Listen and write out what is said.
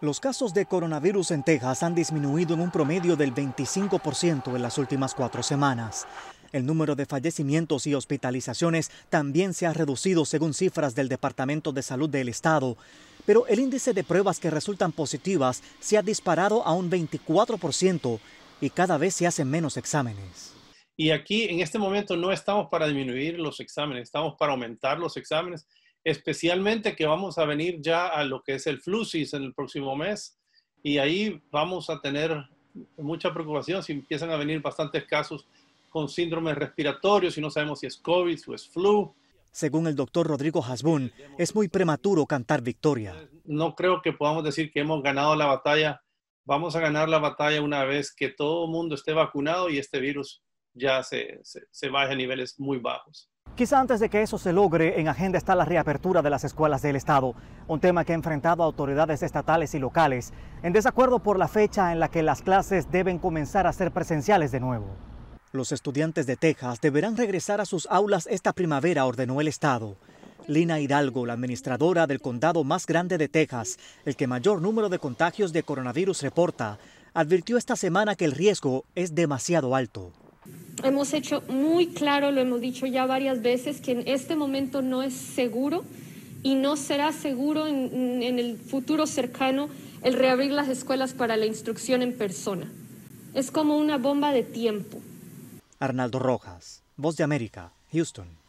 Los casos de coronavirus en Texas han disminuido en un promedio del 25% en las últimas cuatro semanas. El número de fallecimientos y hospitalizaciones también se ha reducido según cifras del Departamento de Salud del Estado, pero el índice de pruebas que resultan positivas se ha disparado a un 24% y cada vez se hacen menos exámenes. Y aquí en este momento no estamos para disminuir los exámenes, estamos para aumentar los exámenes especialmente que vamos a venir ya a lo que es el flucis en el próximo mes y ahí vamos a tener mucha preocupación si empiezan a venir bastantes casos con síndromes respiratorios y no sabemos si es COVID o es flu. Según el doctor Rodrigo Hasbun, es muy prematuro cantar victoria. No creo que podamos decir que hemos ganado la batalla. Vamos a ganar la batalla una vez que todo el mundo esté vacunado y este virus ya se, se, se baje a niveles muy bajos. Quizá antes de que eso se logre, en agenda está la reapertura de las escuelas del Estado, un tema que ha enfrentado a autoridades estatales y locales, en desacuerdo por la fecha en la que las clases deben comenzar a ser presenciales de nuevo. Los estudiantes de Texas deberán regresar a sus aulas esta primavera, ordenó el Estado. Lina Hidalgo, la administradora del condado más grande de Texas, el que mayor número de contagios de coronavirus reporta, advirtió esta semana que el riesgo es demasiado alto hemos hecho muy claro, lo hemos dicho ya varias veces, que en este momento no es seguro y no será seguro en, el futuro cercano el reabrir las escuelas para la instrucción en persona. Es como una bomba de tiempo. Arnaldo Rojas, Voz de América, Houston.